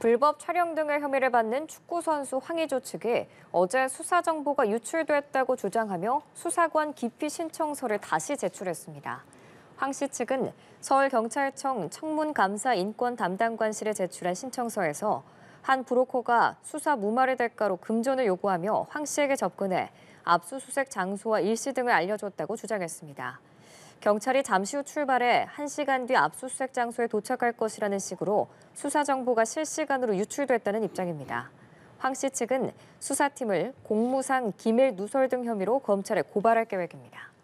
불법 촬영 등의 혐의를 받는 축구선수 황의조 측이 어제 수사 정보가 유출됐다고 주장하며 수사관 기피 신청서를 다시 제출했습니다. 황 씨 측은 서울경찰청 청문감사 인권 담당관실에 제출한 신청서에서 한 브로커가 수사 무마의 대가로 금전을 요구하며 황 씨에게 접근해 압수수색 장소와 일시 등을 알려줬다고 주장했습니다. 경찰이 잠시 후 출발해 1시간 뒤 압수수색 장소에 도착할 것이라는 식으로 수사 정보가 실시간으로 유출됐다는 입장입니다. 황 씨 측은 수사팀을 공무상 기밀 누설 등 혐의로 검찰에 고발할 계획입니다.